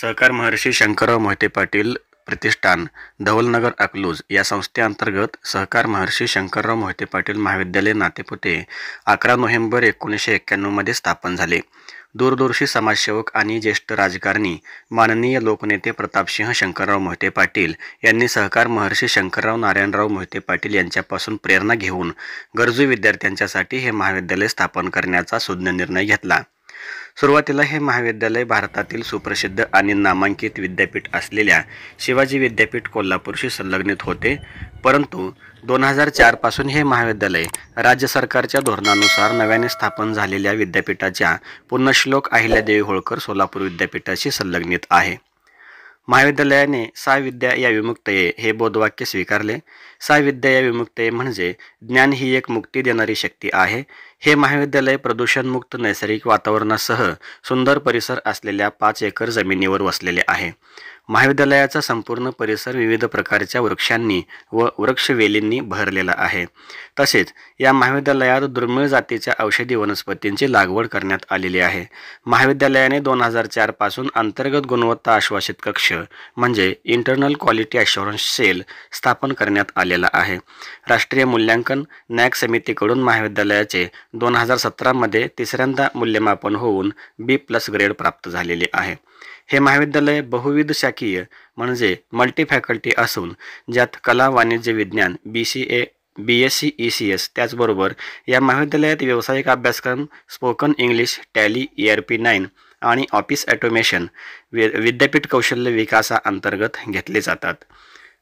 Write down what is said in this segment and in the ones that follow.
सहकार महर्षी शंकरराव मोहिते पाटील प्रतिष्ठान धवलनगर अकलूज या संस्थेअंतर्गत सहकार महर्षी शंकरराव मोहिते पाटील महाविद्यालय नातेपुते अकरा नोव्हेंबर एकोणीसशे एक्क्याण्णवमध्ये स्थापन झाले दूरदूरशी समाजसेवक आणि ज्येष्ठ राजकारणी माननीय लोकनेते प्रतापसिंह शंकरराव मोहिते पाटील यांनी सहकार महर्षी शंकरराव नारायणराव मोहिते पाटील यांच्यापासून प्रेरणा घेऊन गरजू विद्यार्थ्यांच्यासाठी हे महाविद्यालय स्थापन करण्याचा सुज्ञ निर्णय घेतला सुरुवातीला हे महाविद्यालय भारतातील सुप्रसिद्ध आणि नामांकित विद्यापीठ असलेल्या शिवाजी विद्यापीठ कोल्हापूरशी संलग्नित होते परंतु दोन हजार चारपासून हे महाविद्यालय राज्य सरकारच्या धोरणानुसार नव्याने स्थापन झालेल्या विद्यापीठाच्या अहिल्या अहिल्यादेवी होळकर सोलापूर विद्यापीठाशी संलग्नित आहे महाविद्यालयाने सा विद्या या विमुक्तये हे बोधवाक्य स्वीकारले साविद्या या विमुक्त म्हणजे ज्ञान ही एक मुक्ती देणारी शक्ती आहे हे महाविद्यालय प्रदूषणमुक्त नैसर्गिक वातावरणासह सुंदर परिसर असलेल्या पाच एकर जमिनीवर वसलेले आहे महाविद्यालयाचा संपूर्ण परिसर विविध प्रकारच्या वृक्षांनी व वृक्षवेलींनी भरलेला आहे तसेच या महाविद्यालयात दुर्मिळ जातीच्या औषधी वनस्पतींची लागवड करण्यात आलेली आहे महाविद्यालयाने दोन हजार चारपासून अंतर्गत गुणवत्ता आश्वासित कक्ष म्हणजे इंटरनल क्वालिटी अश्युरन्स सेल स्थापन करण्यात आले आहे राष्ट्रीय मूल्यांकन न्याय समितीकडून महाविद्यालयाचे दोन हजार सतरामध्ये तिसऱ्यांदा मूल्यमापन होऊन बी प्लस ग्रेड प्राप्त झालेले आहे हे महाविद्यालय बहुविध शाखीय म्हणजे मल्टी फॅकल्टी असून ज्यात कला वाणिज्य विज्ञान B C A B S C E C S त्याचबरोबर या महाविद्यालयात व्यावसायिक अभ्यासक्रम spoken English Tally E R P nine आणि ऑफिस ॲटोमेशन विद्यापीठ कौशल्य विकासाअंतर्गत घेतले जातात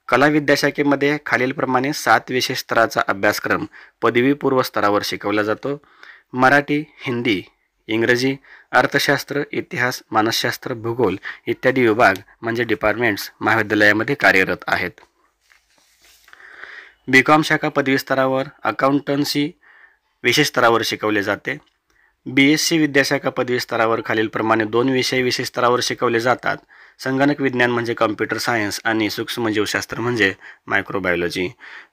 कला विद्याशाखेमध्ये खालीलप्रमाणे सात विशेष स्तराचा अभ्यासक्रम पदवीपूर्व स्तरावर शिकवला जातो मराठी हिंदी इंग्रजी अर्थशास्त्र इतिहास मानसशास्त्र भूगोल इत्यादी विभाग म्हणजे डिपार्टमेंट्स महाविद्यालयामध्ये कार्यरत आहेत बी कॉम शाखा पदवी स्तरावर अकाउंटन्सी विशेष स्तरावर शिकवले जाते बी एस सी विद्याशाखा पदवी स्तरावर खालीलप्रमाणे दोन विषय विशेष स्तरावर शिकवले जातात संगणक विज्ञान म्हणजे कम्प्युटर सायन्स आणि सूक्ष्मजीवशास्त्र म्हणजे microbiology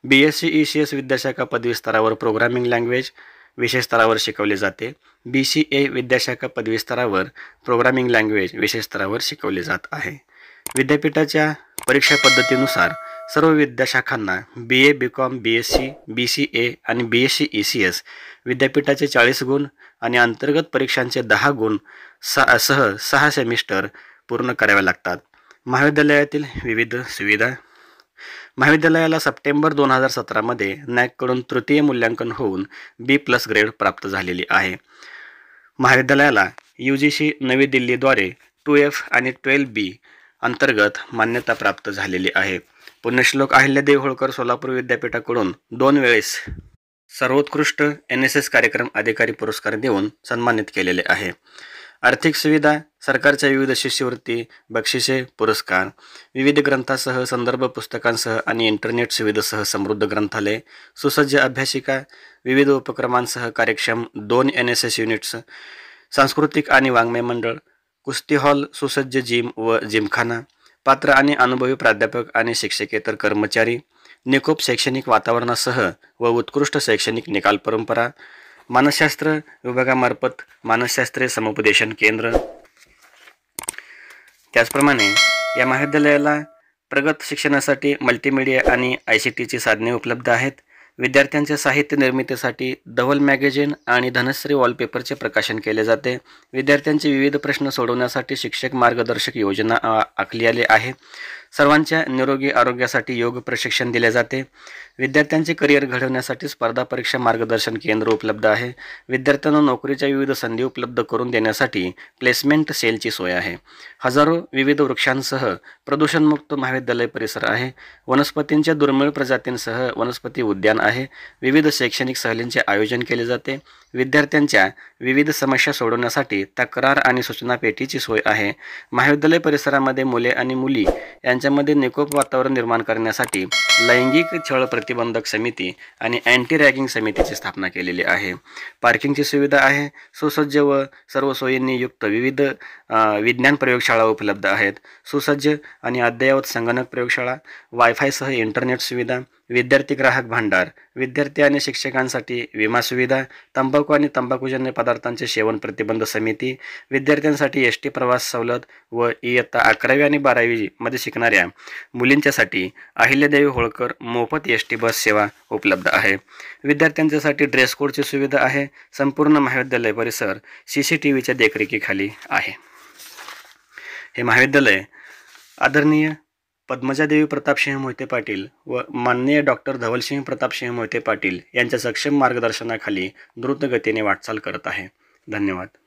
B S C E e C S विद्याशाखा पदवी स्तरावर प्रोग्रामिंग लँग्वेज विशेष स्तरावर शिकवले जाते बी सी ए विद्याशाखा पदवी स्तरावर प्रोग्रामिंग लँग्वेज विशेष स्तरावर शिकवले जात आहे विद्यापीठाच्या परीक्षा पद्धतीनुसार सर्व विद्याशाखांना B A B com B S C B C A आणि B S C E C S विद्यापीठाचे चाळीस गुण आणि अंतर्गत परीक्षांचे दहा गुण सहा सह सहा सेमिस्टर पूर्ण करावे लागतात महाविद्यालयातील विविध सुविधा महाविद्यालयाला सप्टेंबर दोन हजार सतरामध्ये नॅककडून तृतीय मूल्यांकन होऊन बी प्लस ग्रेड प्राप्त झालेली आहे महाविद्यालयाला यू जी सी नवी दिल्लीद्वारे टू एफ आणि ट्वेल्व बी अंतर्गत मान्यता प्राप्त झालेली आहे पुण्यश्लोक अहिल्यादेव होळकर सोलापूर विद्यापीठाकडून दोन वेळेस सर्वोत्कृष्ट एन एस एस कार्यक्रम अधिकारी पुरस्कार देऊन सन्मानित केलेले आहे आर्थिक सुविधा सरकारच्या विविध शिष्यवृत्ती बक्षिसे पुरस्कार विविध ग्रंथासह संदर्भ पुस्तकांसह आणि इंटरनेट सुविधेसह समृद्ध ग्रंथालय सुसज्ज अभ्यासिका विविध उपक्रमांसह कार्यक्षम दोन एन एस एस युनिट्स सांस्कृतिक आणि वाङ्मय मंडळ कुस्ती हॉल सुसज्ज जिम व जिमखाना पात्र आणि अनुभवी प्राध्यापक आणि शिक्षकेतर कर्मचारी निकोप शैक्षणिक वातावरणासह व उत्कृष्ट शैक्षणिक निकाल परंपरा मानसशास्त्र विभागामार्फत मानसशास्त्रीय समुपदेशन केंद्र त्याचप्रमाणे या महाविद्यालयाला प्रगत शिक्षणासाठी मल्टीमीडिया आणि आय सी टीची साधने उपलब्ध आहेत विद्यार्थ्यांच्या साहित्य निर्मितीसाठी धवल मॅगझिन आणि धनश्री वॉलपेपरचे प्रकाशन केले जाते विद्यार्थ्यांचे विविध प्रश्न सोडवण्यासाठी शिक्षक मार्गदर्शक योजना आखली आली आहे सर्वांच्या निरोगी आरोग्यासाठी योग प्रशिक्षण दिले जाते विद्यार्थ्यांचे करिअर घडवण्यासाठी स्पर्धा परीक्षा मार्गदर्शन केंद्र उपलब्ध आहे विद्यार्थ्यांना नोकरीच्या विविध संधी उपलब्ध करून देण्यासाठी प्लेसमेंट सेलची सोय आहे हजारो विविध वृक्षांसह प्रदूषणमुक्त महाविद्यालय परिसर आहे वनस्पतींच्या दुर्मिळ प्रजातींसह वनस्पती उद्यान आहे विविध शैक्षणिक सहलींचे आयोजन केले जाते विद्यार्थ्यांच्या विविध समस्या सोडवण्यासाठी तक्रार आणि सूचना पेटीची सोय आहे महाविद्यालय परिसरामध्ये मुले आणि मुली यांच्या यांच्यामध्ये निकोप वातावरण निर्माण करण्यासाठी लैंगिक छळ प्रतिबंधक समिती आणि अँटी रॅगिंग समितीची स्थापना केलेली आहे पार्किंगची सुविधा आहे सुसज्ज व सर्व सोयींनी युक्त विविध विज्ञान प्रयोगशाळा उपलब्ध आहेत सुसज्ज आणि अद्ययावत संगणक प्रयोगशाळा वायफायसह इंटरनेट सुविधा विद्यार्थी ग्राहक भांडार विद्यार्थी आणि शिक्षकांसाठी विमा सुविधा तंबाखू आणि तंबाखूजन्य पदार्थांचे सेवन प्रतिबंध समिती विद्यार्थ्यांसाठी एस टी प्रवास सवलत व इयत्ता अकरावी आणि बारावीमध्ये शिकणाऱ्या मुलींच्यासाठी अहिल्यादेवी होळकर मोफत एस टी बस सेवा उपलब्ध आहे विद्यार्थ्यांच्यासाठी ड्रेस कोडची सुविधा आहे संपूर्ण महाविद्यालय परिसर सी सी टी व्हीच्या देखरेखीखाली आहे हे महाविद्यालय आदरणीय पद्मजादेवी प्रतापसिंह मोहिते पाटील व माननीय डॉक्टर धवलसिंह प्रतापसिंह मोहिते पाटील यांच्या सक्षम मार्गदर्शनाखाली द्रुतगतीने वाटचाल करत आहे धन्यवाद